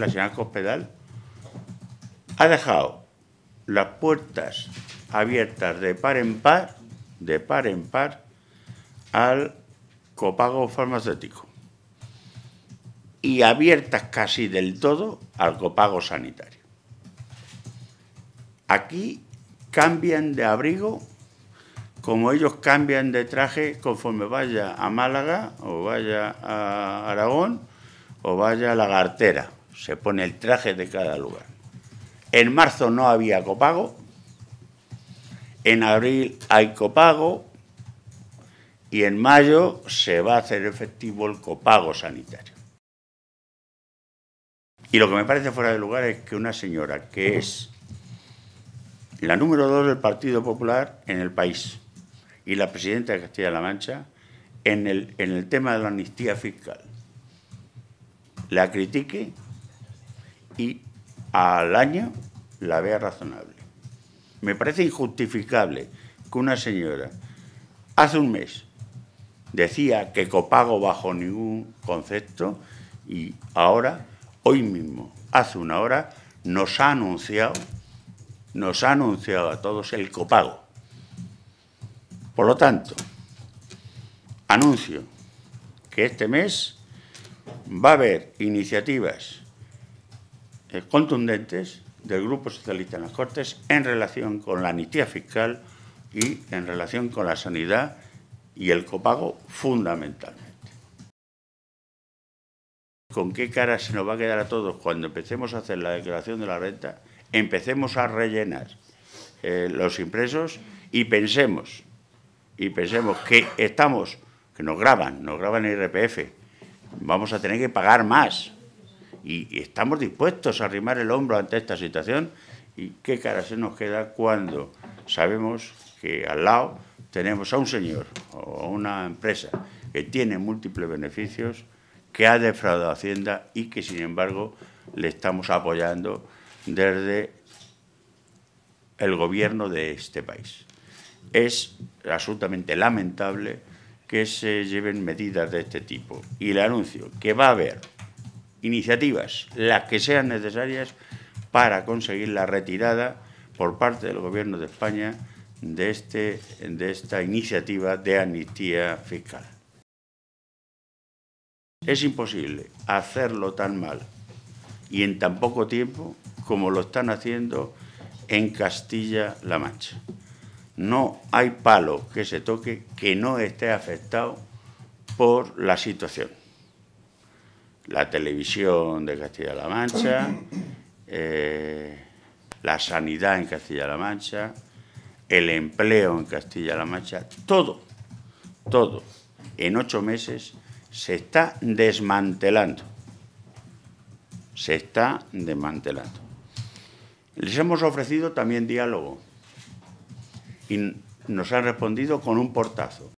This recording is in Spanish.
la señora Cospedal, ha dejado las puertas abiertas de par en par, de par en par, al copago farmacéutico y abiertas casi del todo al copago sanitario. Aquí cambian de abrigo como ellos cambian de traje conforme vaya a Málaga o vaya a Aragón o vaya a la Gartera se pone el traje de cada lugar. En marzo no había copago, en abril hay copago y en mayo se va a hacer efectivo el copago sanitario. Y lo que me parece fuera de lugar es que una señora que es la número dos del Partido Popular en el país y la presidenta de Castilla-La Mancha en el, en el tema de la amnistía fiscal, la critique y al año la vea razonable. Me parece injustificable que una señora hace un mes decía que copago bajo ningún concepto y ahora, hoy mismo, hace una hora, nos ha anunciado, nos ha anunciado a todos el copago. Por lo tanto, anuncio que este mes va a haber iniciativas eh, contundentes del Grupo Socialista en las Cortes en relación con la anistía fiscal y en relación con la sanidad y el copago fundamentalmente. ¿Con qué cara se nos va a quedar a todos cuando empecemos a hacer la declaración de la renta? Empecemos a rellenar eh, los impresos y pensemos, y pensemos que estamos, que nos graban, nos graban el IRPF, vamos a tener que pagar más y, estamos dispuestos a arrimar el hombro ante esta situación. ¿Y qué cara se nos queda cuando sabemos que al lado tenemos a un señor o a una empresa que tiene múltiples beneficios, que ha defraudado a Hacienda y que, sin embargo, le estamos apoyando desde el gobierno de este país. Es absolutamente lamentable que se lleven medidas de este tipo. Y le anuncio que va a haber iniciativas, las que sean necesarias, para conseguir la retirada por parte del Gobierno de España este, de, esta iniciativa de amnistía fiscal. Es imposible hacerlo tan mal y en tan poco tiempo como lo están haciendo en Castilla-La Mancha. No hay palo que se toque que no esté afectado por la situación la televisión de Castilla-La Mancha, eh, la sanidad en Castilla-La Mancha, el empleo en Castilla-La Mancha, todo, todo, en ocho meses se está desmantelando. Se está desmantelando. Les hemos ofrecido también diálogo y nos han respondido con un portazo.